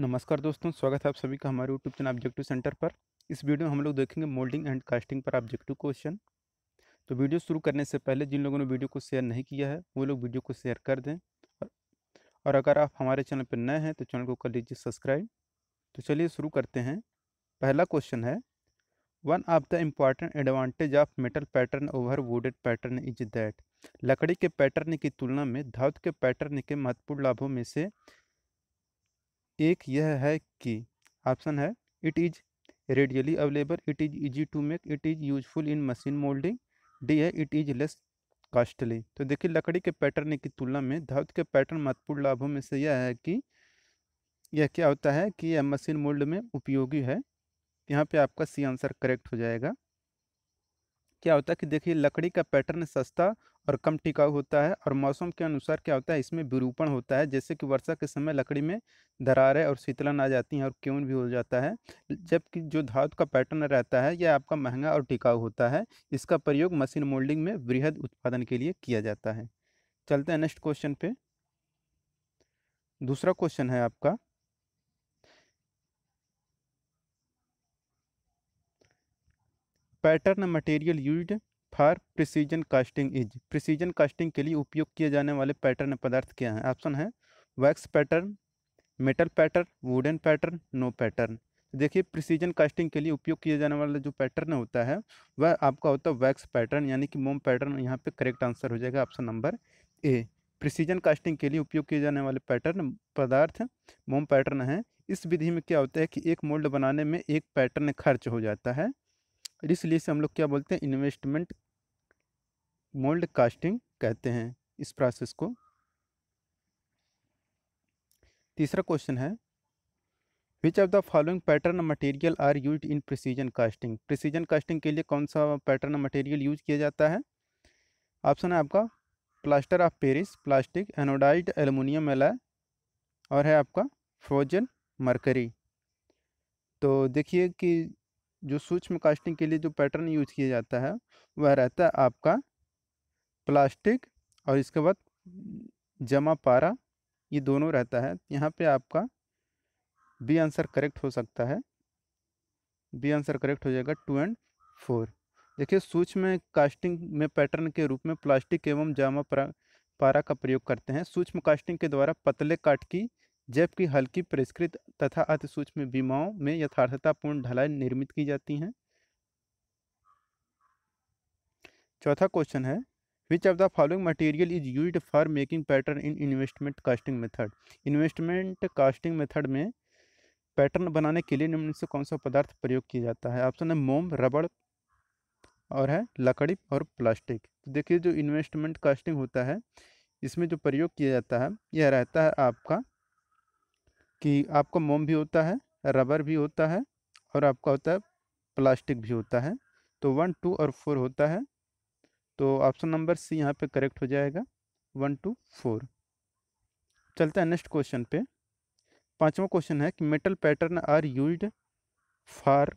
नमस्कार दोस्तों स्वागत है आप सभी का हमारे यूट्यूब चैनल ऑब्जेक्टिव सेंटर पर इस वीडियो में हम लोग देखेंगे मोल्डिंग एंड कास्टिंग पर ऑब्जेक्टिव क्वेश्चन तो वीडियो शुरू करने से पहले जिन लोगों ने वीडियो को शेयर नहीं किया है वो लोग वीडियो को शेयर कर दें और अगर आप हमारे चैनल पर नए हैं तो चैनल को कर लीजिए सब्सक्राइब तो चलिए शुरू करते हैं पहला क्वेश्चन है one of the important advantage of metal pattern over wooded pattern is that लकड़ी के पैटर्न की तुलना में धातु के पैटर्न के महत्वपूर्ण लाभों में से एक यह है कि ऑप्शन है it is readily available it is easy to make it is useful in machine moulding D है इट इज़ लेस कॉस्टली तो देखिए लकड़ी के पैटर्न की तुलना में धातु के पैटर्न महत्वपूर्ण लाभों में से यह है कि यह क्या होता है कि यह मशीन मोल्ड में उपयोगी है यहाँ पे आपका सी आंसर करेक्ट हो जाएगा क्या होता है कि देखिए लकड़ी का पैटर्न सस्ता और कम टिकाऊ होता है और मौसम के अनुसार क्या होता है इसमें विरूपण होता है जैसे कि वर्षा के समय लकड़ी में दरारें और शीतलन आ जाती हैं और क्यून भी हो जाता है जबकि जो धातु का पैटर्न रहता है यह आपका महंगा और टिकाऊ होता है इसका प्रयोग मशीन मोल्डिंग में वृहद उत्पादन के लिए किया जाता है चलते हैं नेक्स्ट क्वेश्चन पे दूसरा क्वेश्चन है आपका pattern material used for precision casting is precision casting के लिए उपयोग किए जाने वाले पैटर्न पदार्थ क्या हैं ऑप्शन है wax pattern metal pattern wooden pattern no pattern देखिए प्रिसीजन कास्टिंग के लिए उपयोग किया जाने वाला जो पैटर्न होता है वह आपका होता है वैक्स पैटर्न यानी कि मोम पैटर्न यहाँ पे करेक्ट आंसर हो जाएगा option number A precision casting के लिए उपयोग किए जाने वाले पैटर्न पदार्थ मोम पैटर्न है इस विधि में क्या होता है कि एक मोल्ड बनाने में एक पैटर्न खर्च हो जाता है और इसलिए से हम लोग क्या बोलते हैं इन्वेस्टमेंट मोल्ड कास्टिंग कहते हैं इस प्रोसेस को तीसरा क्वेश्चन है which of the following pattern material are use in precision casting precision casting के लिए कौन सा पैटर्न मटेरियल यूज किया जाता है ऑप्शन है आपका plaster of Paris plastic anodised aluminium alloy और है आपका फ्रोजन मरकरी तो देखिए कि जो सूक्ष्म कास्टिंग के लिए जो पैटर्न यूज किया जाता है वह रहता है आपका प्लास्टिक और इसके बाद जमा पारा ये दोनों रहता है यहाँ पे आपका बी आंसर करेक्ट हो सकता है बी आंसर करेक्ट हो जाएगा टू एंड फोर देखिए सूक्ष्म कास्टिंग में पैटर्न के रूप में प्लास्टिक एवं जामा पारा का प्रयोग करते हैं सूक्ष्म कास्टिंग के द्वारा पतले काट की जबकि हल्की परिष्कृत तथा अति सूक्ष्म बीमाओं में यथार्थतापूर्ण ढलाई निर्मित की जाती हैं चौथा क्वेश्चन है which of the following material is use for making pattern in investment casting method investment casting method में पैटर्न बनाने के लिए निम्न से कौन सा पदार्थ प्रयोग किया जाता है ऑप्शन है मोम रबड़ और है लकड़ी और प्लास्टिक तो देखिए जो इन्वेस्टमेंट कास्टिंग होता है इसमें जो प्रयोग किया जाता है यह रहता है आपका कि आपका मोम भी होता है रबर भी होता है और आपका होता है प्लास्टिक भी होता है तो वन टू और फोर होता है तो ऑप्शन नंबर सी यहाँ पे करेक्ट हो जाएगा वन टू फोर चलते हैं नेक्स्ट क्वेश्चन पे पांचवा क्वेश्चन है कि metal pattern are used for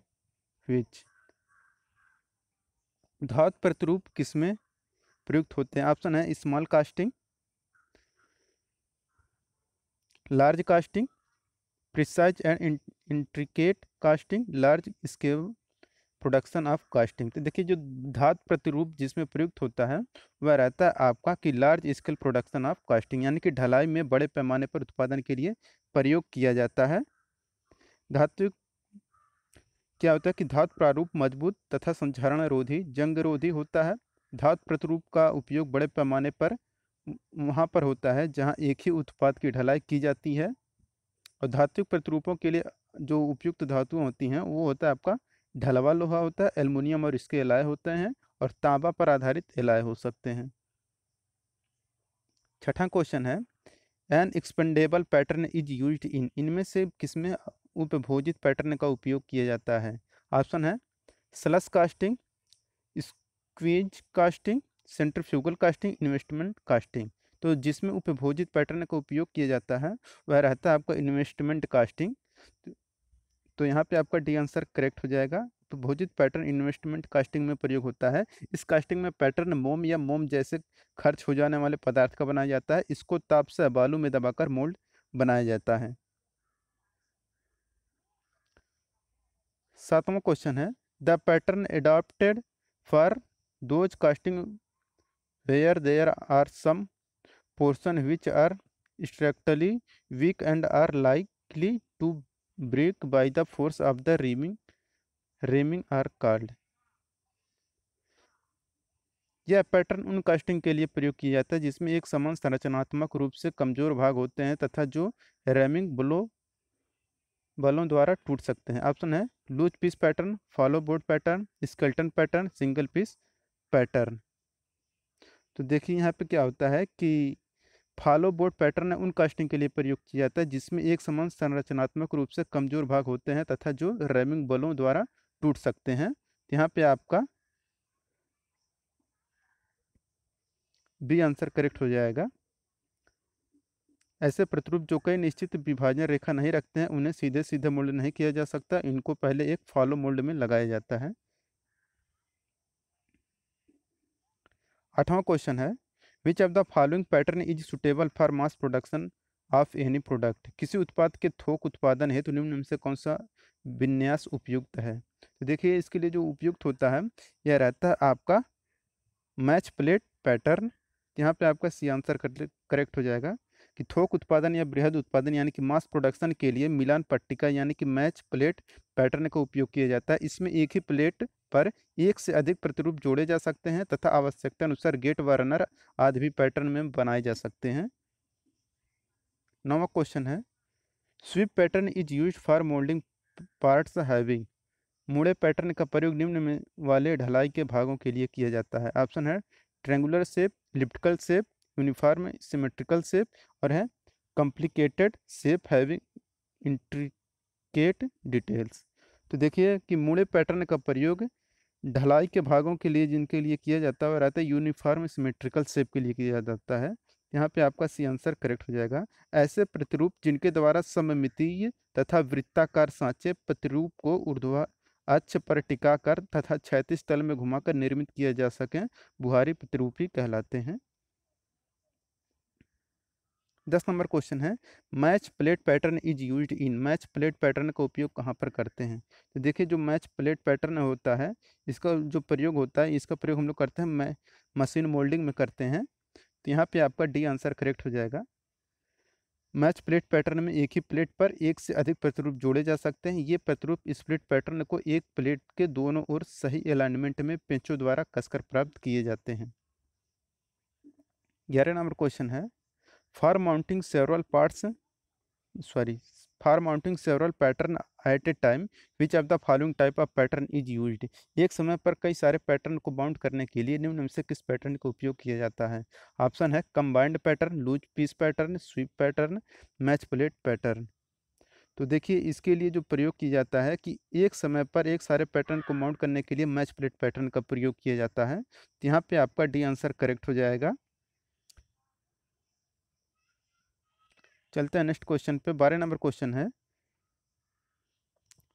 which धात प्रतिरूप किसमें प्रयुक्त होते हैं ऑप्शन है small casting large casting precise and intricate casting large scale production of casting तो देखिए जो धात प्रतिरूप जिसमें प्रयुक्त होता है वह रहता है आपका कि large scale production of casting यानी कि ढलाई में बड़े पैमाने पर उत्पादन के लिए प्रयोग किया जाता है धातु क्या होता है कि धात प्रारूप मजबूत तथा संचारण रोधी जंग रोधी होता है धात प्रतिरूप का उपयोग बड़े पैमाने पर वहाँ पर होता है जहाँ एक ही उत्पाद की ढलाई की जाती है और धातुक प्रतिरूपों के लिए जो उपयुक्त धातु होती हैं वो होता है आपका ढलवा लोहा होता है एल्युमिनियम और इसके एलाय होते हैं और तांबा पर आधारित एलाय हो सकते हैं छठा क्वेश्चन है an expendable pattern is use in इनमें से किसमें उपभोजित पैटर्न का उपयोग किया जाता है ऑप्शन है slush casting squeeze casting fugal casting investment casting तो जिसमें उपभोजित पैटर्न का उपयोग किया जाता है वह रहता है आपका इन्वेस्टमेंट कास्टिंग तो यहाँ पे आपका डी आंसर करेक्ट हो जाएगा उपभोजित पैटर्न इन्वेस्टमेंट कास्टिंग में प्रयोग होता है इस कास्टिंग में पैटर्न मोम या मोम जैसे खर्च हो जाने वाले पदार्थ का बनाया जाता है इसको ताप से बालू में दबाकर मोल्ड बनाया जाता है सातवां क्वेश्चन है the pattern adopted for those casting where there are some portion which are strictly weak and are likely to break by the force of the ramming ramming are called यह pattern उन casting के लिए प्रयोग किया जाता है जिसमें एक समान संरचनात्मक रूप से कमजोर भाग होते हैं तथा जो रेमिंग ब्लो बलों द्वारा टूट सकते हैं ऑप्शन है loose piece pattern follow board pattern skeleton pattern single piece pattern तो देखिए यहाँ पे क्या होता है कि फॉलो बोर्ड पैटर्न उन कास्टिंग के लिए प्रयोग किया जाता है जिसमें एक समान संरचनात्मक रूप से कमजोर भाग होते हैं तथा जो रैमिंग बलों द्वारा टूट सकते हैं यहाँ पे आपका बी आंसर करेक्ट हो जाएगा ऐसे प्रतिरूप जो कई निश्चित विभाजन रेखा नहीं रखते हैं उन्हें सीधे सीधे मोल्ड नहीं किया जा सकता इनको पहले एक फॉलो मोल्ड में लगाया जाता है आठवां क्वेश्चन है which of the following pattern is suitable for mass production of any product किसी उत्पाद के थोक उत्पादन हेतु तो निम्न से कौन सा विन्यास उपयुक्त है तो देखिए इसके लिए जो उपयुक्त होता है यह रहता है आपका मैच प्लेट पैटर्न यहाँ पे आपका सी आंसर करेक्ट हो जाएगा कि थोक उत्पादन या बृहद उत्पादन यानी कि मास प्रोडक्शन के लिए मिलान पट्टिका यानी कि मैच प्लेट पैटर्न का उपयोग किया जाता है इसमें एक ही प्लेट पर एक से अधिक प्रतिरूप जोड़े जा सकते हैं तथा आवश्यकता अनुसार गेट व रनर आदि भी पैटर्न में बनाए जा सकते हैं नौवा क्वेश्चन है sweep pattern is use for moulding parts having मुड़े पैटर्न का प्रयोग निम्न में वाले ढलाई के भागों के लिए किया जाता है ऑप्शन है triangular shape elliptical shape uniform symmetrical shape और है complicated shape having intricate details तो देखिए कि मुड़े पैटर्न का प्रयोग ढलाई के भागों के लिए जिनके लिए किया जाता है और आता है यूनिफॉर्म सिमेट्रिकल शेप के लिए किया जाता है यहाँ पे आपका सी आंसर करेक्ट हो जाएगा ऐसे प्रतिरूप जिनके द्वारा सममितीय तथा वृत्ताकार सांचे प्रतिरूप को ऊर्ध्वा अक्ष पर टिकाकर तथा क्षैतिज तल में घुमाकर निर्मित किया जा सके बुहारी प्रतिरूप ही कहलाते हैं दस नंबर क्वेश्चन है match plate pattern is used in match plate pattern का उपयोग कहाँ पर करते हैं तो देखिए जो मैच प्लेट पैटर्न होता है इसका जो प्रयोग होता है इसका प्रयोग हम लोग करते हैं मशीन मोल्डिंग में करते हैं तो यहाँ पे आपका डी आंसर करेक्ट हो जाएगा मैच प्लेट पैटर्न में एक ही प्लेट पर एक से अधिक प्रतिरूप जोड़े जा सकते हैं ये प्रतिरूप स्प्लिट पैटर्न को एक प्लेट के दोनों ओर सही अलाइनमेंट में पेंचों द्वारा कसकर प्राप्त किए जाते हैं ग्यारह नंबर क्वेश्चन है for mounting several parts sorry for mounting several pattern at a time which of the following type of pattern is use एक समय पर कई सारे पैटर्न को माउंट करने के लिए निम्न से किस पैटर्न का उपयोग किया जाता है ऑप्शन है combined pattern loose piece pattern sweep pattern match plate pattern तो देखिए इसके लिए जो प्रयोग किया जाता है कि एक समय पर एक सारे पैटर्न को माउंट करने के लिए मैच प्लेट पैटर्न का प्रयोग किया जाता है तो यहाँ पे आपका डी आंसर करेक्ट हो जाएगा चलते हैं नेक्स्ट क्वेश्चन पे बारह नंबर क्वेश्चन है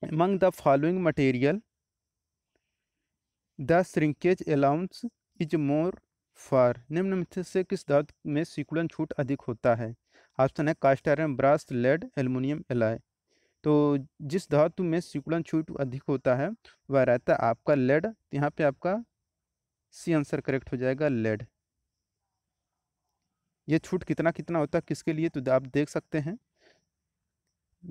among the following material the shrinkage allowance is more for निम्न से किस धातु में सिकुड़न छूट अधिक होता है ऑप्शन है cast iron brass lead aluminium alloy तो जिस धातु में सिकुड़न छूट अधिक होता है वह रहता है आपका लेड यहाँ पे आपका सी आंसर करेक्ट हो जाएगा लेड ये छूट कितना कितना होता है किसके लिए तो आप देख सकते हैं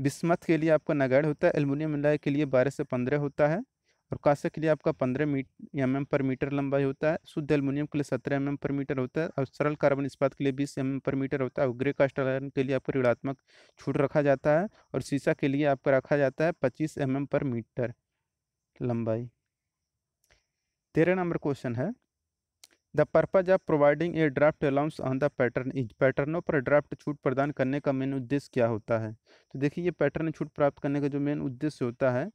बिस्मत के लिए आपका नगैड होता है एलमिनियम लाई के लिए बारह से पंद्रह होता है और कांसे के लिए आपका पंद्रह मीट एम एम पर मीटर लंबाई होता है शुद्ध एलमिनियम के लिए सत्रह एम एम पर मीटर होता है और सरल कार्बन इस्पात के लिए बीस एम एम पर मीटर होता है उग्रे कास्ट आयरन के लिए आपको ऋणात्मक छूट रखा जाता है और शीशा के लिए आपका रखा जाता है पच्चीस एम एम पर मीटर लंबाई तेरह नंबर क्वेश्चन है the purpose of providing a draft allowance on the pattern is पैटर्नों पर ड्राफ्ट छूट प्रदान करने का मेन उद्देश्य क्या होता है तो देखिए ये पैटर्न छूट प्राप्त करने का जो मेन उद्देश्य होता है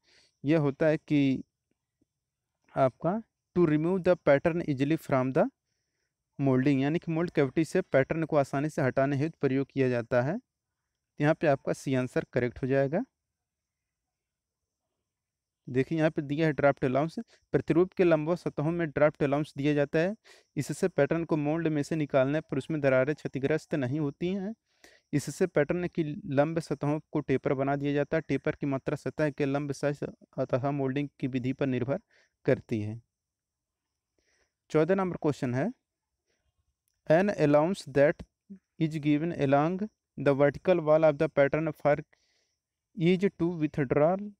यह होता है कि आपका to remove the pattern easily from the moulding यानी कि मोल्ड कैविटी से पैटर्न को आसानी से हटाने हेतु प्रयोग किया जाता है यहाँ पे आपका सी आंसर करेक्ट हो जाएगा देखिए यहाँ पर दिया है ड्राफ्ट अलाउंस प्रतिरूप के लंबा सतहों में ड्राफ्ट अलाउंस दिया जाता है इससे पैटर्न को मोल्ड में से निकालने पर उसमें दरारें क्षतिग्रस्त नहीं होती हैं इससे पैटर्न की लंब सतहों को टेपर बना दिया जाता है टेपर की मात्रा सतह के लंब साइज सतह मोल्डिंग की विधि पर निर्भर करती है चौदह नंबर क्वेश्चन है an allowance that is given along the vertical wall of the pattern for is to withdrawal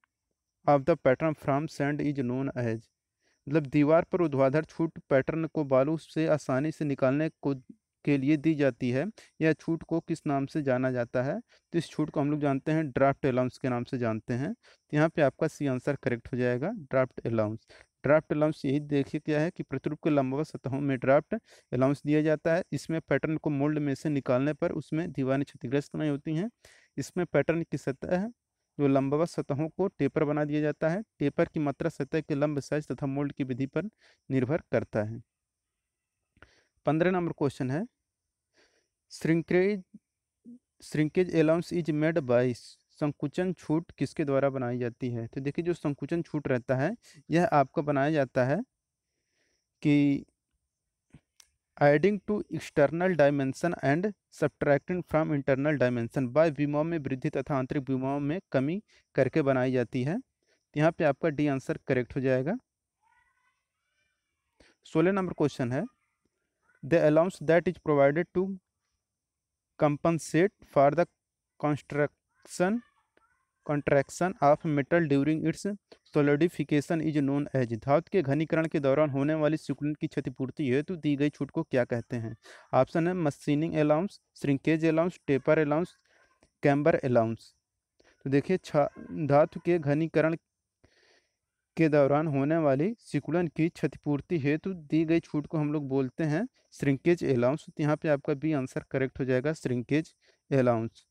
of the pattern from sand is known as मतलब दीवार पर उधवाधर छूट पैटर्न को बालू से आसानी से निकालने को के लिए दी जाती है यह छूट को किस नाम से जाना जाता है तो इस छूट को हम लोग जानते हैं ड्राफ्ट अलाउंस के नाम से जानते हैं तो यहाँ पे आपका सी आंसर करेक्ट हो जाएगा ड्राफ्ट अलाउंस ड्राफ्ट अलाउंस यही देखिए क्या है कि प्रतिरूप के लंबा सतहों में ड्राफ्ट अलाउंस दिया जाता है इसमें पैटर्न को मोल्ड में से निकालने पर उसमें दीवारें क्षतिग्रस्त नहीं होती हैं इसमें पैटर्न की सतह जो लंबवत सतहों को टेपर बना दिया जाता है टेपर की मात्रा सतह के लंब साइज तथा मोल्ड की विधि पर निर्भर करता है पंद्रह नंबर क्वेश्चन है shrinkage shrinkage allowance is made by संकुचन छूट किसके द्वारा बनाई जाती है तो देखिए जो संकुचन छूट रहता है यह आपको बनाया जाता है कि adding to external dimension and subtracting from internal dimension by विमाओं में वृद्धि तथा आंतरिक विमाओं में कमी करके बनाई जाती है यहाँ पे आपका डी आंसर करेक्ट हो जाएगा सोलह नंबर क्वेश्चन है the allowance that is provided to compensate for the construction contraction of metal during its solidification is known as धातु के घनीकरण के दौरान होने वाली सिकुड़न की क्षतिपूर्ति हेतु दी गई छूट को क्या कहते हैं ऑप्शन है machining allowance shrinkage allowance taper allowance camber allowance तो देखिए धातु के घनीकरण के दौरान होने वाली सिकुड़न की क्षतिपूर्ति हेतु दी गई छूट को हम लोग बोलते हैं श्रिंकेज अलाउंस तो यहाँ पे आपका बी आंसर करेक्ट हो जाएगा श्रिंकेज अलाउंस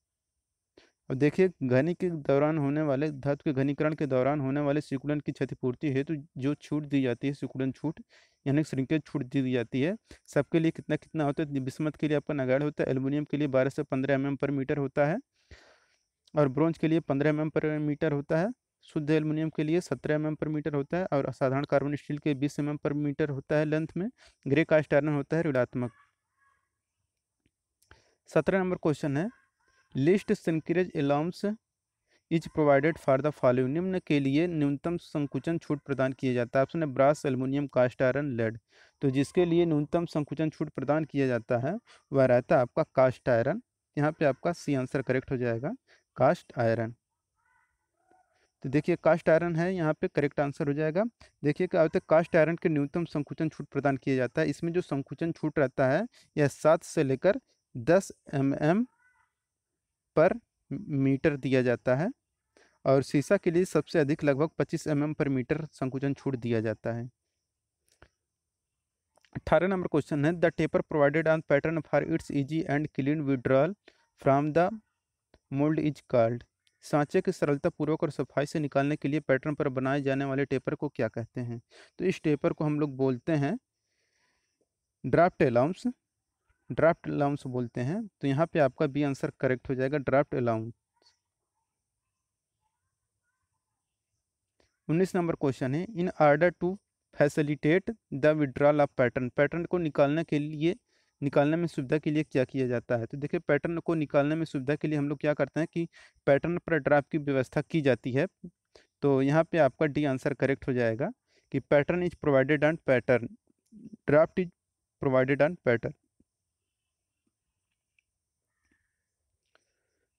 और देखिए घनी के दौरान होने वाले धातु के घनीकरण के दौरान होने वाले सिकुड़न की क्षतिपूर्ति हेतु तो जो छूट दी जाती है सिकुड़न छूट यानी श्रृंखे छूट दी जाती है सबके लिए कितना कितना होता है बिस्मत के लिए आपका नगाड़ होता है एलुमिनियम के लिए बारह से पंद्रह एम पर मीटर होता है और ब्रोंज के लिए पंद्रह एम पर मीटर होता है शुद्ध एल्यूमिनियम के लिए सत्रह एम पर मीटर होता है और असाधारण कार्बन स्टील के बीस एम पर मीटर होता है लेंथ में ग्रे कास्ट आयरन होता है ऋणात्मक सत्रह नंबर क्वेश्चन है least shrinkage allowance is provided for the following निम्न के लिए न्यूनतम संकुचन छूट प्रदान किया जाता है ऑप्शन है brass aluminium cast iron lead तो जिसके लिए न्यूनतम संकुचन छूट प्रदान किया जाता है वह रहता है आपका कास्ट आयरन यहाँ पे आपका सी आंसर करेक्ट हो जाएगा कास्ट आयरन तो देखिए कास्ट आयरन है यहाँ पे करेक्ट आंसर हो जाएगा देखिए क्या अब तक कास्ट आयरन के न्यूनतम संकुचन छूट प्रदान किया जाता है इसमें जो संकुचन छूट रहता है यह सात से लेकर दस एम एम पर मीटर दिया जाता है और शीशा के लिए सबसे अधिक लगभग 25 एम पर मीटर संकुचन छूट दिया जाता है अठारह नंबर क्वेश्चन है the taper provided on pattern for its easy and clean withdrawal from the mould is called सांचे के सरलतापूर्वक और सफाई से निकालने के लिए पैटर्न पर बनाए जाने वाले टेपर को क्या कहते हैं तो इस टेपर को हम लोग बोलते हैं ड्राफ्ट एलाउंस ड्राफ्ट अलाउंस बोलते हैं तो यहाँ पे आपका बी आंसर करेक्ट हो जाएगा ड्राफ्ट अलाउंस उन्नीस नंबर क्वेश्चन है in order to facilitate the withdrawal of pattern pattern को निकालने के लिए निकालने में सुविधा के लिए क्या किया जाता है तो देखिए पैटर्न को निकालने में सुविधा के लिए हम लोग क्या करते हैं कि पैटर्न पर ड्राफ्ट की व्यवस्था की जाती है तो यहाँ पे आपका डी आंसर करेक्ट हो जाएगा कि pattern is provided on pattern draft is provided on pattern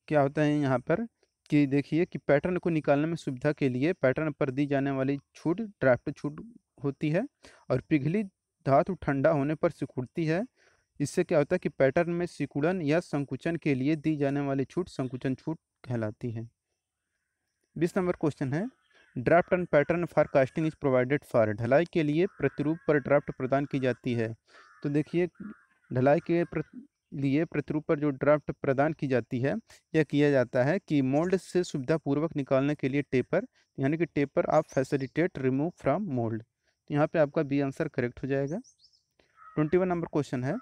क्या होता है यहाँ पर कि देखिए कि पैटर्न को निकालने में सुविधा के लिए पैटर्न पर दी जाने वाली छूट ड्राफ्ट छूट होती है और पिघली धातु ठंडा होने पर सिकुड़ती है इससे क्या होता है कि पैटर्न में सिकुड़न या संकुचन के लिए दी जाने वाली छूट संकुचन छूट कहलाती है बीस नंबर क्वेश्चन है draft and pattern for casting is provided for ढलाई के लिए प्रतिरूप पर ड्राफ्ट प्रदान की जाती है तो देखिए ढलाई के लिए प्रतिरूप पर जो ड्राफ्ट प्रदान की जाती है यह किया जाता है कि मोल्ड से सुविधापूर्वक निकालने के लिए टेपर यानी कि टेपर आप फैसिलिटेट रिमूव फ्रॉम मोल्ड तो यहाँ पे आपका बी आंसर करेक्ट हो जाएगा ट्वेंटी वन नंबर क्वेश्चन है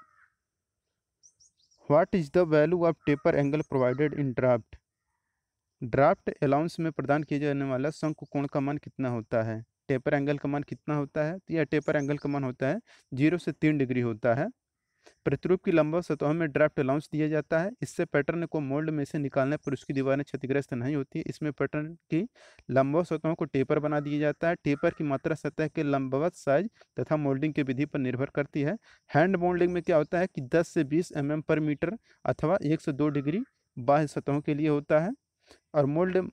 what is the value of taper angle provided in draft draft allowance में प्रदान किया जाने वाला शंकु कोण का मान कितना होता है टेपर एंगल का मान कितना होता है या टेपर एंगल का मान होता है जीरो से तीन डिग्री होता है प्रतिरूप की लंबा सतहों में ड्राफ्ट लॉन्च दिया जाता है इससे पैटर्न को मोल्ड में से निकालने पर उसकी दीवारें क्षतिग्रस्त नहीं होती इसमें पैटर्न की लंबा सतहों को टेपर बना दिया जाता है टेपर की मात्रा सतह के लंबवत साइज तथा मोल्डिंग की विधि पर निर्भर करती है हैंड मोल्डिंग में क्या होता है कि दस से बीस एम पर मीटर अथवा एक से दो डिग्री बाह्य सतहों के लिए होता है और मोल्ड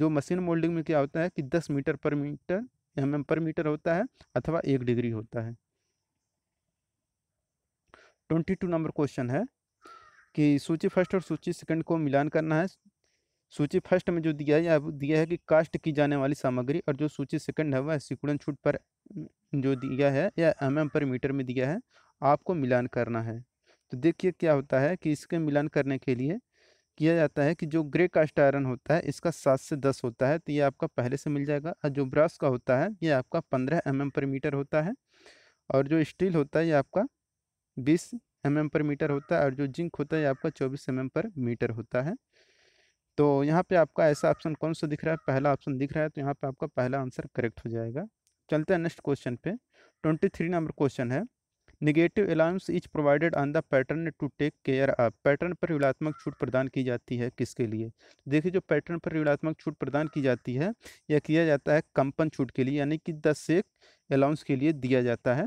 जो मशीन मोल्डिंग में क्या होता है कि दस मीटर पर मीटर एम पर मीटर होता है अथवा एक डिग्री होता है ट्वेंटी टू नंबर क्वेश्चन है कि सूची फर्स्ट और सूची सेकंड को मिलान करना है सूची फर्स्ट में जो दिया है दिया है कि कास्ट की जाने वाली सामग्री और जो सूची सेकंड है वह सिकुड़न छूट पर जो दिया है या एम एम पर मीटर में दिया है आपको मिलान करना है तो देखिए क्या होता है कि इसके मिलान करने के लिए किया जाता है कि जो ग्रे कास्ट आयरन होता है इसका सात से दस होता है तो ये आपका पहले से मिल जाएगा और जो ब्रास का होता है ये आपका पंद्रह एम mm एम पर मीटर होता है और जो स्टील होता है ये आपका बीस एम पर मीटर होता है और जो जिंक होता है आपका चौबीस एम पर मीटर होता है तो यहाँ पे आपका ऐसा ऑप्शन कौन सा दिख रहा है पहला ऑप्शन दिख रहा है तो यहाँ पे आपका पहला आंसर करेक्ट हो जाएगा चलते हैं नेक्स्ट क्वेश्चन पे ट्वेंटी थ्री नंबर क्वेश्चन है negative allowance is provided on the pattern to take care of pattern पर रिवलात्मक छूट प्रदान की जाती है किसके लिए देखिए जो पैटर्न पर रिवलात्मक छूट प्रदान की जाती है यह किया जाता है कंपन छूट के लिए यानी कि दस एक अलाउंस के लिए दिया जाता है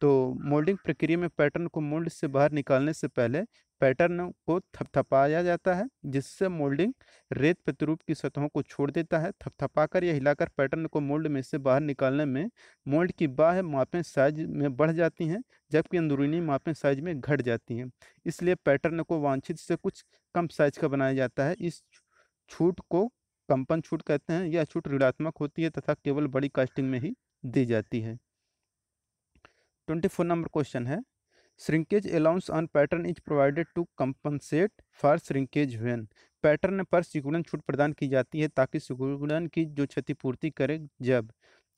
तो मोल्डिंग प्रक्रिया में पैटर्न को मोल्ड से बाहर निकालने से पहले पैटर्न को थपथपाया जाता है जिससे मोल्डिंग रेत प्रतिरूप की सतहों को छोड़ देता है थपथपाकर या हिलाकर पैटर्न को मोल्ड में से बाहर निकालने में मोल्ड की बाह मापें साइज में बढ़ जाती हैं जबकि अंदरूनी मापें साइज में घट जाती हैं इसलिए पैटर्न को वांछित से कुछ कम साइज का बनाया जाता है इस छूट को कंपन छूट कहते हैं यह छूट ऋणात्मक होती है तथा केवल बड़ी कास्टिंग में ही दी जाती है ट्वेंटी फोर नंबर क्वेश्चन है shrinkage allowance on pattern is provided to compensate for shrinkage when pattern पर सिकुड़न छूट प्रदान की जाती है ताकि सिकुड़न की जो क्षतिपूर्ति करे जब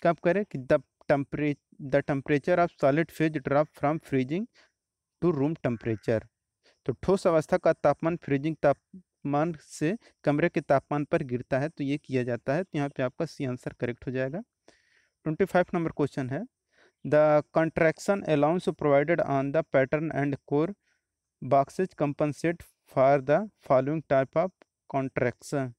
कब करे कि द टम्परे the temperature of solid phase drop from freezing to room temperature तो ठोस अवस्था का तापमान फ्रीजिंग तापमान से कमरे के तापमान पर गिरता है तो ये किया जाता है तो यहाँ पे आपका सी आंसर करेक्ट हो जाएगा ट्वेंटी फाइव नंबर क्वेश्चन है The contraction allowance provided on the pattern and core boxes compensate for the following type of contraction.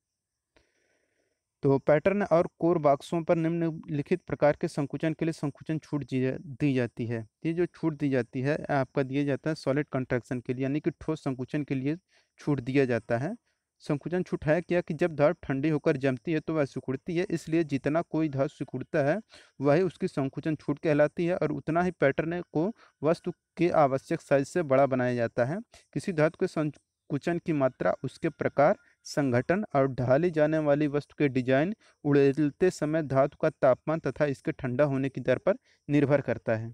तो पैटर्न और कोर बाक्सों पर निम्नलिखित प्रकार के संकुचन के लिए संकुचन छूट दी जाती है ये जो छूट दी जाती है आपका दिया जाता है सॉलिड कंट्रैक्शन के लिए यानी कि ठोस संकुचन के लिए छूट दिया जाता है संकुचन छूट है क्या कि जब धर ठंडी होकर जमती है तो वह सिकुड़ती है इसलिए जितना कोई धातु सिकुड़ता है वही उसकी संकुचन छूट कहलाती है और उतना ही पैटर्न को वस्तु के आवश्यक साइज से बड़ा बनाया जाता है किसी धातु के संकुचन की मात्रा उसके प्रकार संगठन और ढाली जाने वाली वस्तु के डिजाइन उड़ेलते समय धातु का तापमान तथा इसके ठंडा होने की दर पर निर्भर करता है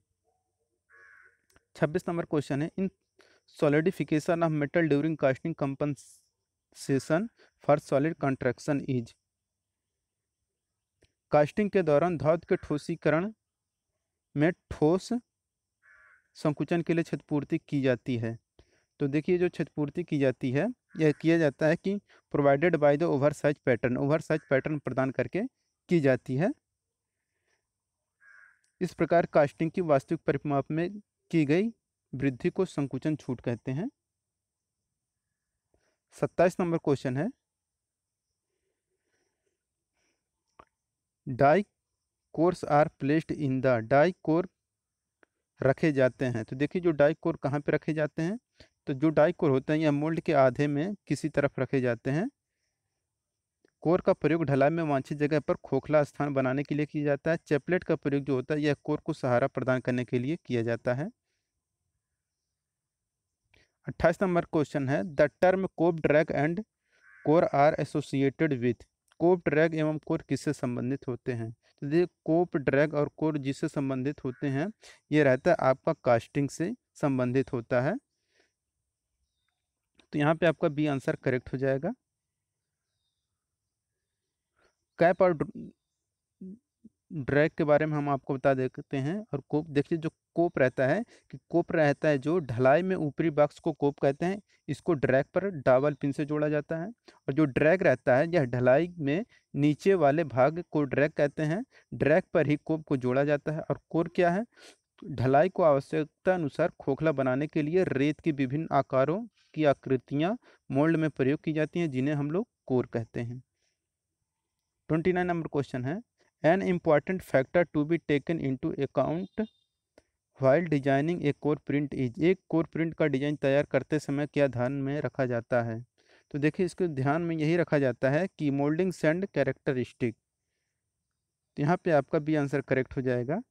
छब्बीस नंबर क्वेश्चन है in solidification of metal during casting compensation for solid contraction is casting के दौरान धातु के ठोसीकरण में ठोस संकुचन के लिए क्षतिपूर्ति की जाती है तो देखिए जो क्षतिपूर्ति की जाती है यह किया जाता है कि provided by the over size pattern over size pattern प्रदान करके की जाती है इस प्रकार कास्टिंग की वास्तविक परिमाप में की गई वृद्धि को संकुचन छूट कहते हैं सत्ताईस नंबर क्वेश्चन है die cores are placed in the die core रखे जाते हैं तो देखिए जो डाई कोर कहाँ पे रखे जाते हैं तो जो डाई कोर होते हैं यह मोल्ड के आधे में किसी तरफ रखे जाते हैं कोर का प्रयोग ढलाई में वांछित जगह पर खोखला स्थान बनाने के लिए किया जाता है चैपलेट का प्रयोग जो होता है यह कोर को सहारा प्रदान करने के लिए किया जाता है अट्ठाईस नंबर क्वेश्चन है the term cope drag and core are associated with cope drag एवं कोर किससे संबंधित होते हैं तो देखिए कोप ड्रैग और कोर जिससे संबंधित होते हैं ये रहता है आपका कास्टिंग से संबंधित होता है तो यहाँ पे आपका बी आंसर करेक्ट हो जाएगा कैप और ड्रैग के बारे में हम आपको बता देते हैं और कोप देखिए जो कोप रहता है कि कोप रहता है जो ढलाई में ऊपरी बक्स को कोप कहते हैं इसको ड्रैग पर डावल पिन से जोड़ा जाता है और जो ड्रैग रहता है यह ढलाई में नीचे वाले भाग को ड्रैग कहते हैं ड्रैग पर ही कोप को जोड़ा जाता है और कोर क्या है ढलाई को आवश्यकता अनुसार खोखला बनाने के लिए रेत के विभिन्न आकारों की आकृतियाँ मोल्ड में प्रयोग की जाती हैं जिन्हें हम लोग कोर कहते हैं ट्वेंटी नाइन नंबर क्वेश्चन है an important factor to be taken into account while designing एक कोर प्रिंट इज एक कोर प्रिंट का डिजाइन तैयार करते समय क्या ध्यान में रखा जाता है तो देखिए इसको ध्यान में यही रखा जाता है कि मोल्डिंग सेंड कैरेक्टरिस्टिक तो यहाँ पे आपका बी आंसर करेक्ट हो जाएगा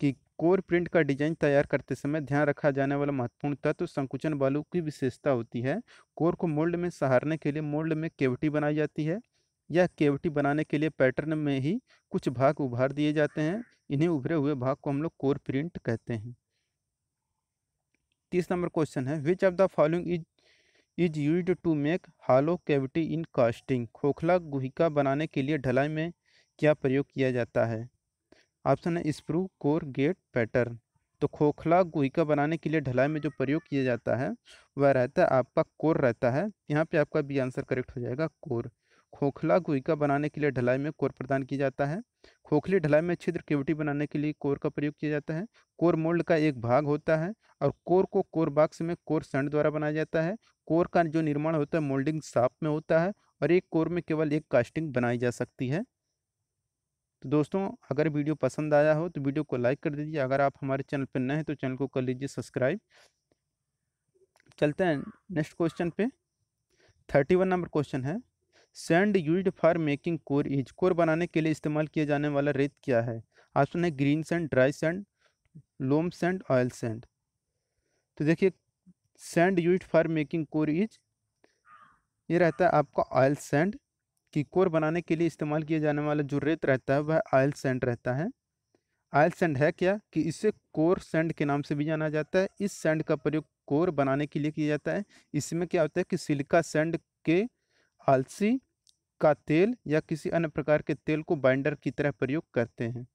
कि कोर प्रिंट का डिजाइन तैयार करते समय ध्यान रखा जाने वाला महत्वपूर्ण तत्व तो संकुचन बालू की विशेषता होती है कोर को मोल्ड में सहारने के लिए मोल्ड में केवटी बनाई जाती है यह केवटी बनाने के लिए पैटर्न में ही कुछ भाग उभार दिए जाते हैं इन्हें उभरे हुए भाग को हम लोग कोर प्रिंट कहते हैं तीस नंबर क्वेश्चन है which of the following is is use to make hollow cavity in casting खोखला गुहिका बनाने के लिए ढलाई में क्या प्रयोग किया जाता है ऑप्शन है स्प्रू कोर गेट पैटर्न तो खोखला गुहिका बनाने के लिए ढलाई में जो प्रयोग किया जाता है वह रहता है आपका कोर रहता है यहाँ पे आपका भी आंसर करेक्ट हो जाएगा कोर खोखला गुहिका बनाने के लिए ढलाई में कोर प्रदान किया जाता है खोखली ढलाई में छिद्र केविटी बनाने के लिए कोर का प्रयोग किया जाता है कोर मोल्ड का एक भाग होता है और कोर को कोर बाक्स में कोर सेंड द्वारा बनाया जाता है कोर का जो निर्माण होता है मोल्डिंग साफ में होता है और एक कोर में केवल एक कास्टिंग बनाई जा सकती है तो दोस्तों अगर वीडियो पसंद आया हो तो वीडियो को लाइक कर दीजिए अगर आप हमारे चैनल पर नए हैं तो चैनल को कर लीजिए सब्सक्राइब चलते हैं नेक्स्ट क्वेश्चन पे थर्टी वन नंबर क्वेश्चन है sand use for making core is core बनाने के लिए इस्तेमाल किया जाने वाला रेत क्या है ऑप्शन है green sand dry sand loam sand oil sand तो देखिए sand use for making core is ये रहता है आपका ऑयल सैंड कि कोर बनाने के लिए इस्तेमाल किया जाने वाला जो रेत रहता है वह ऑयल सैंड रहता है ऑयल सैंड है क्या कि इसे कोर सैंड के नाम से भी जाना जाता है इस सैंड का प्रयोग कोर बनाने के लिए किया जाता है इसमें क्या होता है कि सिलिका सैंड के आलसी का तेल या किसी अन्य प्रकार के तेल को बाइंडर की तरह प्रयोग करते हैं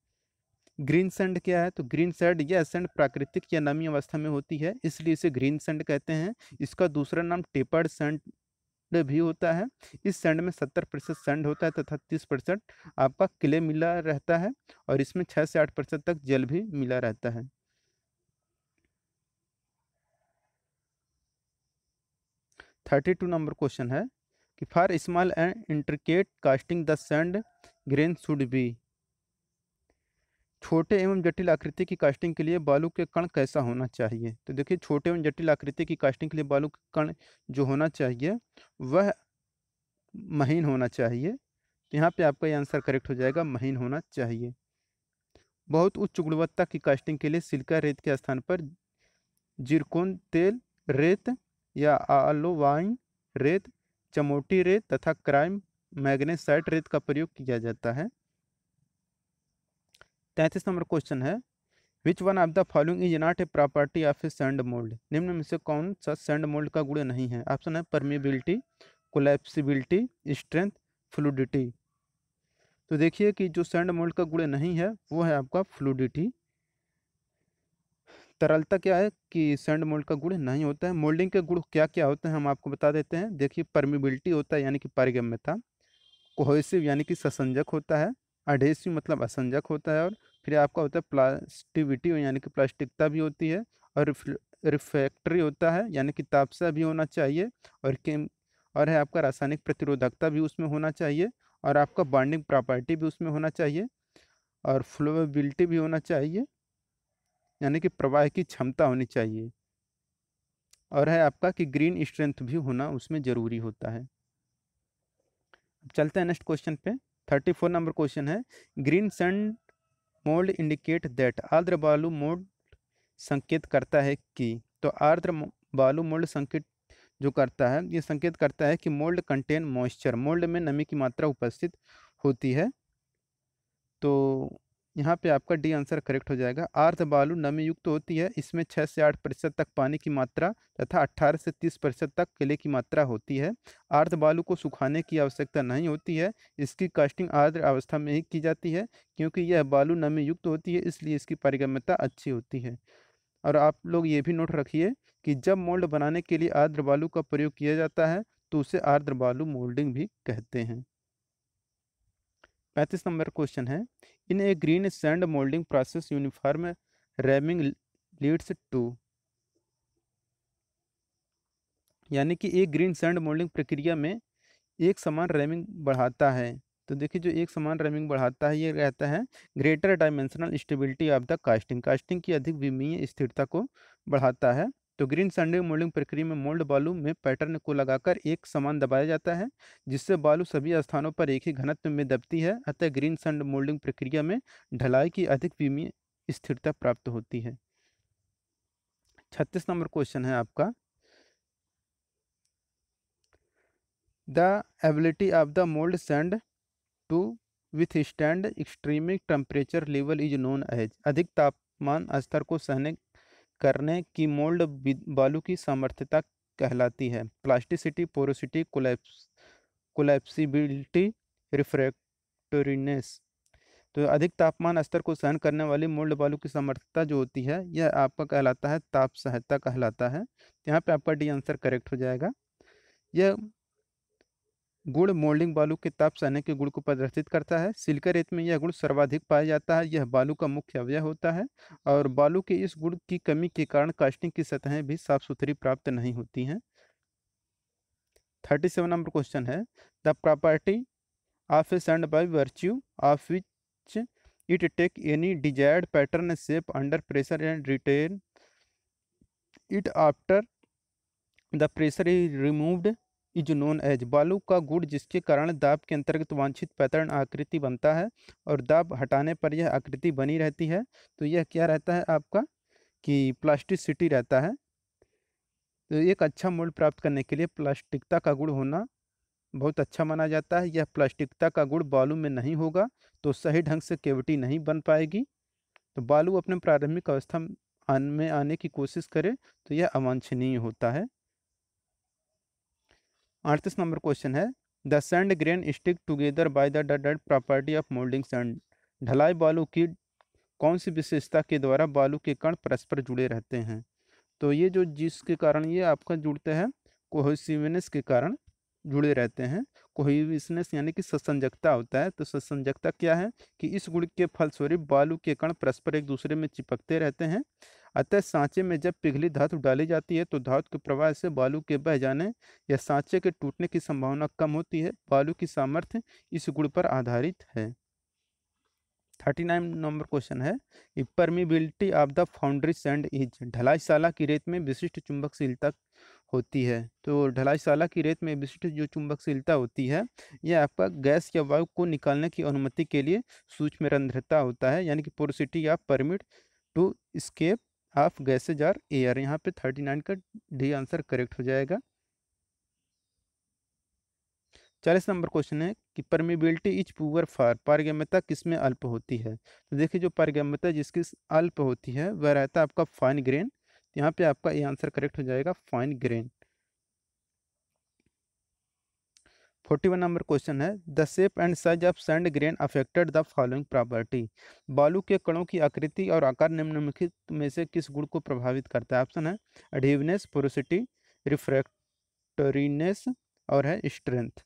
ग्रीन सेंड क्या है तो ग्रीन सेंड यह सेंड प्राकृतिक या नमी अवस्था में होती है इसलिए इसे ग्रीन सेंड कहते हैं इसका दूसरा नाम टेपर्ड सेंड भी होता है इस सेंड में सत्तर प्रतिशत सेंड होता है तथा तीस परसेंट आपका किले मिला रहता है और इसमें छः से आठ परसेंट तक जल भी मिला रहता है थर्टी टू नंबर क्वेश्चन है कि for small and intricate casting the sand grain should be छोटे एवं जटिल आकृति की कास्टिंग के लिए बालू के कण कैसा होना चाहिए तो देखिए छोटे एवं जटिल आकृति की कास्टिंग के लिए बालू के कण जो होना चाहिए वह महीन होना चाहिए तो यहाँ पे आपका ये आंसर करेक्ट हो जाएगा महीन होना चाहिए बहुत उच्च गुणवत्ता की कास्टिंग के लिए सिल्का रेत के स्थान पर जिरकोन तेल रेत या आलोवाइन रेत चमोटी रेत तथा क्राइम मैग्नेसाइट रेत का प्रयोग किया जाता है तैंतीस नंबर क्वेश्चन है which one of the following is not a property of a sand mould निम्न में से कौन सा सैंड मोल्ड का गुण नहीं है ऑप्शन है परमिबिलिटी कोलेप्सिबिलिटी स्ट्रेंथ फ्लूडिटी तो देखिए कि जो सेंड मोल्ड का गुण नहीं है वो है आपका फ्लूडिटी तरलता क्या है कि सैंड मोल्ड का गुण नहीं होता है मोल्डिंग के गुण क्या क्या होते हैं हम आपको बता देते हैं देखिए परमिबिलिटी होता है यानी कि परिगम्यता कोहेसिव यानी कि ससंजक होता है अडेसिव मतलब असंजक होता है और फिर आपका होता है प्लास्टिविटी यानी कि प्लास्टिकता भी होती है और रिफ्रैक्टरी होता है यानी कि तापसा भी होना चाहिए और केम और है आपका रासायनिक प्रतिरोधकता भी उसमें होना चाहिए और आपका बॉन्डिंग प्रॉपर्टी भी उसमें होना चाहिए और फ्लोबिलिटी भी होना चाहिए यानी कि प्रवाह की क्षमता होनी चाहिए और है आपका कि ग्रीन स्ट्रेंथ भी होना उसमें ज़रूरी होता है अब चलते हैं नेक्स्ट क्वेश्चन पे थर्टी फोर नंबर क्वेश्चन है green sand mould indicate that आर्द्र बालू मोल्ड संकेत करता है कि तो आर्द्र बालू मोल्ड संकेत जो करता है ये संकेत करता है कि मोल्ड कंटेन मॉइस्चर मोल्ड में नमी की मात्रा उपस्थित होती है तो यहाँ पे आपका डी आंसर करेक्ट हो जाएगा आर्थ बालू नमी युक्त होती है इसमें छः से आठ प्रतिशत तक पानी की मात्रा तथा अट्ठारह से तीस प्रतिशत तक केले की मात्रा होती है आर्थ बालू को सुखाने की आवश्यकता नहीं होती है इसकी कास्टिंग आर्द्र अवस्था में ही की जाती है क्योंकि यह बालू नमी युक्त होती है इसलिए इसकी पारिगम्यता अच्छी होती है और आप लोग ये भी नोट रखिए कि जब मोल्ड बनाने के लिए आर्द्र बालू का प्रयोग किया जाता है तो उसे आर्द्र बालू मोल्डिंग भी कहते हैं पैंतीस नंबर क्वेश्चन है in a green sand moulding process uniform ramming leads to यानी कि एक ग्रीन सैंड मोल्डिंग प्रक्रिया में एक समान रैमिंग बढ़ाता है तो देखिए जो एक समान रैमिंग बढ़ाता है ये रहता है greater dimensional stability of the casting casting की अधिक विमीय स्थिरता को बढ़ाता है तो ग्रीन संडे मोल्डिंग प्रक्रिया में मोल्ड बालू में पैटर्न को लगाकर एक समान दबाया जाता है जिससे बालू सभी स्थानों पर एक ही घनत्व में दबती है अतः ग्रीन संड मोल्डिंग प्रक्रिया में ढलाई की अधिक विमीय स्थिरता प्राप्त होती है छत्तीस नंबर क्वेश्चन है आपका the ability of the mould sand to withstand extreme temperature level is known as अधिक तापमान स्तर को सहने करने की मोल्ड बालू की सामर्थ्यता कहलाती है प्लास्टिसिटी पोरोसिटी कोलेप्सिबिलिटी कोलैप्सिबिलिटी रिफ्रैक्टोरीनेस तो अधिक तापमान स्तर को सहन करने वाली मोल्ड बालू की समर्थता जो होती है यह आपका कहलाता है ताप सहायता कहलाता है यहाँ पे आपका डी आंसर करेक्ट हो जाएगा यह गुड़ मोल्डिंग बालू के ताप सहने के गुड़ को प्रदर्शित करता है सिल्का रेत में यह गुड़ सर्वाधिक पाया जाता है यह बालू का मुख्य अवयव होता है और बालू के इस गुड़ की कमी के कारण कास्टिंग की सतहें भी साफ सुथरी प्राप्त नहीं होती हैं थर्टी सेवन नंबर क्वेश्चन है the property of a sand by virtue of which it take any desired pattern shape under pressure and retain it after the pressure is removed is known as बालू का गुड़ जिसके कारण दाब के अंतर्गत वांछित पैतरण आकृति बनता है और दाब हटाने पर यह आकृति बनी रहती है तो यह क्या रहता है आपका कि प्लास्टिसिटी रहता है तो एक अच्छा मूल्य प्राप्त करने के लिए प्लास्टिकता का गुड़ होना बहुत अच्छा माना जाता है यह प्लास्टिकता का गुड़ बालू में नहीं होगा तो सही ढंग से केविटी नहीं बन पाएगी तो बालू अपने प्रारंभिक अवस्था में आने की कोशिश करे तो यह अवांछनीय होता है अड़तीस नंबर क्वेश्चन है the sand grain stick together by the dead property of moulding sand ढलाई बालू की कौन सी विशेषता के द्वारा बालू के कण परस्पर जुड़े रहते हैं तो ये जो जिसके कारण ये आपका जुड़ते हैं कोहसिवनेस के कारण जुड़े रहते हैं कोहिविसनेस यानी कि ससंजकता होता है तो सत्संजकता क्या है कि इस गुण के फलस्वरूप बालू के कण परस्पर एक दूसरे में चिपकते रहते हैं अतः सांचे में जब पिघली धातु डाली जाती है तो धातु के प्रवाह से बालू के बह जाने या सांचे के टूटने की संभावना कम होती है बालू की सामर्थ्य इस गुण पर आधारित है थर्टी नाइन नंबर क्वेश्चन है permeability of the foundry sand is ढलाईशाला की रेत में विशिष्ट चुंबकशीलता होती है तो ढलाईशाला की रेत में विशिष्ट जो चुंबकशीलता होती है यह आपका गैस या वायु को निकालने की अनुमति के लिए सूक्ष्म रंध्रता होता है यानी कि पोरोसिटी या permit to escape of gases or air यहाँ पे थर्टी नाइन का डी आंसर करेक्ट हो जाएगा चालीस नंबर क्वेश्चन है कि परमिबिलिटी इज पुअर फॉर पारगम्यता किसमें अल्प होती है तो देखिए जो पारगम्यता जिसकी अल्प होती है वह रहता है आपका फाइन ग्रेन यहाँ पे आपका ये आंसर करेक्ट हो जाएगा fine grain forty one number question है the shape and size of sand grain affected the following property बालू के कणों की आकृति और आकार निम्नलिखित में से किस गुण को प्रभावित करता है ऑप्शन है अडिवनेस पोरोसिटी रिफ्रैक्टरीनेस और है स्ट्रेंथ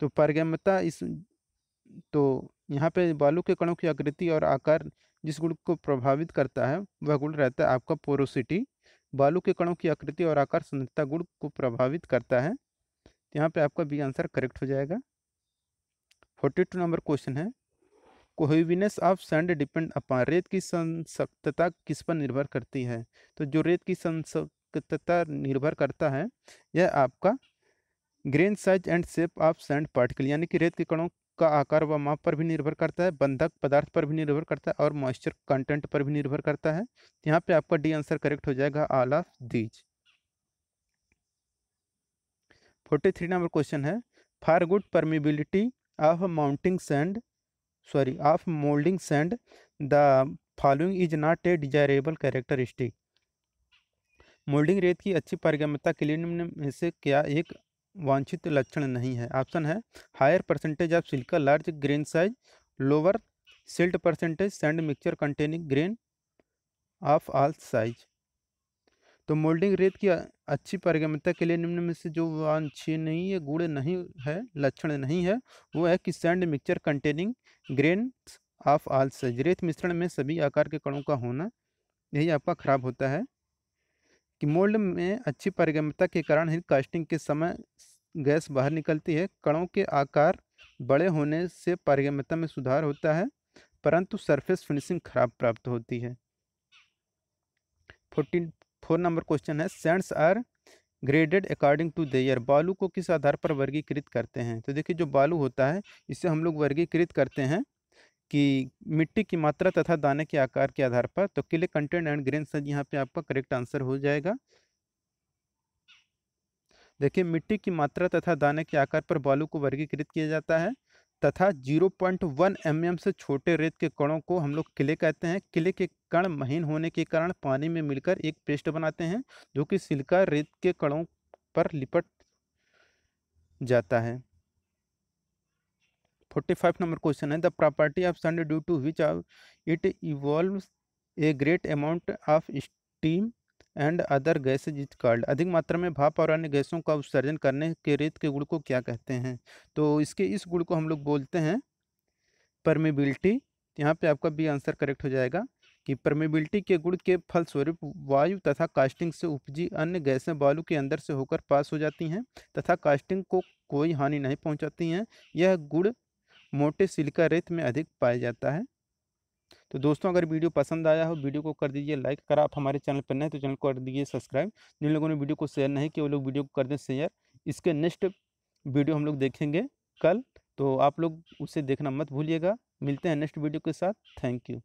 तो पारगम्यता इस तो यहाँ पे बालू के कणों की आकृति और आकार जिस गुण को प्रभावित करता है वह गुण रहता है आपका पोरोसिटी बालू के कणों की आकृति और आकार संरचना गुण को प्रभावित करता है यहाँ पे आपका बी आंसर करेक्ट हो जाएगा फोर्टी टू नंबर क्वेश्चन है cohesiveness of sand depend upon रेत की संसक्तता किस पर निर्भर करती है तो जो रेत की संसक्तता निर्भर करता है यह आपका grain size and shape of sand particle यानी कि रेत के कणों का आकार व माप पर भी निर्भर करता है बंधक पदार्थ पर भी निर्भर करता है और मॉइस्चर कंटेंट पर भी निर्भर करता है यहाँ पे आपका डी आंसर करेक्ट हो जाएगा all of these forty three number question है for good permeability of mounting sand sorry of moulding sand the following is not a desirable characteristic moulding रेत की अच्छी पारगम्यता के लिए निम्न में से क्या एक वांछित लक्षण नहीं है ऑप्शन है higher percentage of silica large grain size lower silt percentage sand mixture containing grain of all size तो मोल्डिंग रेत की अच्छी परिगम्यता के लिए निम्न में से जो वांछनीय नहीं है गुण नहीं है लक्षण नहीं है वो है कि sand mixture containing grain of all size रेत मिश्रण में सभी आकार के कणों का होना यही आपका खराब होता है कि मोल्ड में अच्छी परिगम्यता के कारण ही कास्टिंग के समय गैस बाहर निकलती है कणों के आकार बड़े होने से पारगम्यता में सुधार होता है परंतु सरफेस फिनिशिंग खराब प्राप्त होती है फोर्टीन फोर नंबर क्वेश्चन है sands are graded according to their बालू को किस आधार पर वर्गीकृत करते हैं तो देखिए जो बालू होता है इसे हम लोग वर्गीकृत करते हैं कि मिट्टी की मात्रा तथा दाने के आकार के आधार पर तो किले कंटेंट एंड ग्रेन सज यहाँ पे आपका करेक्ट आंसर हो जाएगा देखिए मिट्टी की मात्रा तथा दाने के आकार पर बालू को वर्गीकृत किया जाता है तथा 0.1 पॉइंट mm से छोटे रेत के कणों को हम लोग किले कहते हैं किले के कण महीन होने के कारण पानी में मिलकर एक पेस्ट बनाते हैं जो कि सिल्का रेत के कणों पर लिपट जाता है फोर्टी फाइव नंबर क्वेश्चन है the property of sand due to which it evolve a great amount of steam and other gases is called अधिक मात्रा में भाप और अन्य गैसों का उत्सर्जन करने के रेत के गुण को क्या कहते हैं तो इसके इस गुण को हम लोग बोलते हैं परमेबिलिटी यहाँ पे आपका भी आंसर करेक्ट हो जाएगा कि परमेबिलिटी के गुण के फलस्वरूप वायु तथा कास्टिंग से उपजी अन्य गैसें बालू के अंदर से होकर पास हो जाती हैं तथा कास्टिंग को कोई हानि नहीं पहुँचाती हैं यह गुड़ मोटे सिलका रेत में अधिक पाया जाता है तो दोस्तों अगर वीडियो पसंद आया हो वीडियो को कर दीजिए लाइक अगर आप हमारे चैनल पर नए तो चैनल को कर दीजिए सब्सक्राइब जिन लोगों ने वीडियो को शेयर नहीं किया वो लोग वीडियो को कर दें शेयर इसके नेक्स्ट वीडियो हम लोग देखेंगे कल तो आप लोग उसे देखना मत भूलिएगा मिलते हैं नेक्स्ट वीडियो के साथ थैंक यू